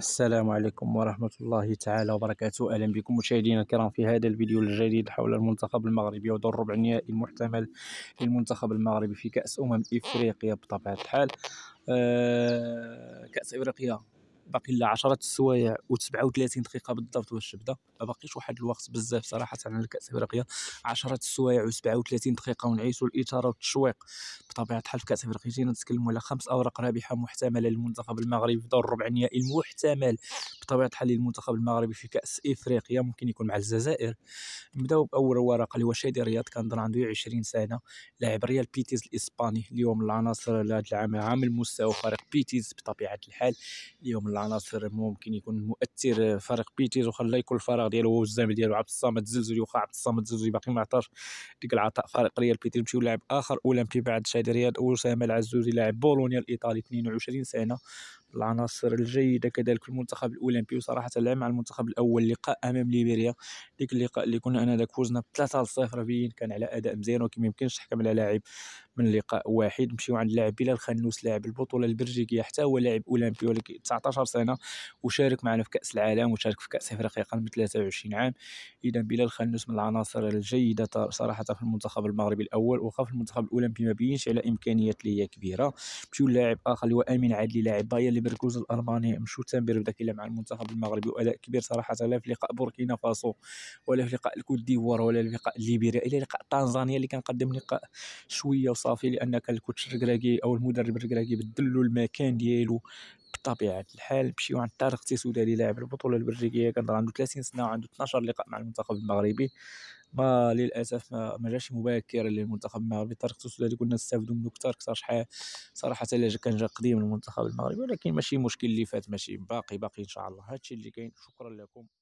السلام عليكم ورحمة الله تعالى وبركاته أهلا بكم مشاهدينا الكرام في هذا الفيديو الجديد حول المنتخب المغربي ودور ربع النهائي المحتمل للمنتخب المغربي في كأس أمم إفريقيا بطبيعة الحال آه كأس إفريقيا باقي لها 10 السوايع و37 دقيقه بالضبط باش تبدا ما باقيش واحد الوقت بزاف صراحه على الكاس الإفريقية 10 السوايع و37 دقيقه ونعيشوا الاثاره والتشويق بطبيعه الحال في كاس افريقيا نتكلموا على خمس اوراق رابحه محتمله للمنتخب المغربي في دور الربع النهائي المحتمل بطبيعه الحال للمنتخب المغربي في كاس افريقيا ممكن يكون مع الجزائر نبداو باول ورقه اللي هو شادي رياض كنظن عنده 20 سنه لاعب ريال بيتيز الاسباني اليوم العناصر هذا العام عامل مستوى فريق بيتيز بطبيعه الحال اليوم العناصر ممكن يكون مؤثر فريق بيتيز وخلى يكون الفراغ ديالو هو ديالو عبد الصمد الزلزلي وخا عبد الصمد الزلزلي باقي ما عطاش ديك العطاء فريق ريال بيتيز مشيو لاعب اخر اولمبي بعد شادي رياض وسام العزوزي لاعب بولونيا الايطالي 22 سنه العناصر الجيده كذلك في المنتخب الاولمبي وصراحه لعب مع المنتخب الاول لقاء امام ليبيريا ديك اللقاء اللي كنا انا ذاك فوزنا 3 0 بين كان على اداء مزيان ولكن ما يمكنش تحكم على لاعب من لقاء واحد نمشيو عند لاعب بلال الخنوس لاعب البطوله البلجيكيه حتى هو لاعب اولمبي ولكن 19 سنه وشارك معنا في كاس العالم وشارك في كاس افريقيا قبل 23 عام اذا بلال الخنوس من العناصر الجيده صراحه في المنتخب المغربي الاول وخا في المنتخب الاولمبي ما بينش على امكانيات اللي هي كبيره نمشيو لاعب اخر اللي هو امين عادل لاعب بايرن ليفركوز الالماني مشو تامبير بدا كيلعب مع المنتخب المغربي واداء كبير صراحه لا في لقاء بوركينا فاسو ولا في لقاء الكوت ديفوار ولا في لقاء ليبيريا الى لقاء تنزانيا اللي كان قدم لقاء شويه وصافي لانك الكوتش الركراكي او المدرب الركراكي بدل له المكان ديالو بطبيعه الحال مشيو عند طارق التسوداني لاعب البطوله البلجيكيه كان عنده 30 سنه وعنده 12 لقاء مع المنتخب المغربي ما للاسف ما, جاش مبكرا للمنتخب المغربي طارق التسوداني كنا نستافدوا منه كثر كثر شحال صراحه الا كان جا قديم المنتخب المغربي ولكن ماشي مشكل اللي فات ماشي باقي باقي ان شاء الله هادشي اللي كاين شكرا لكم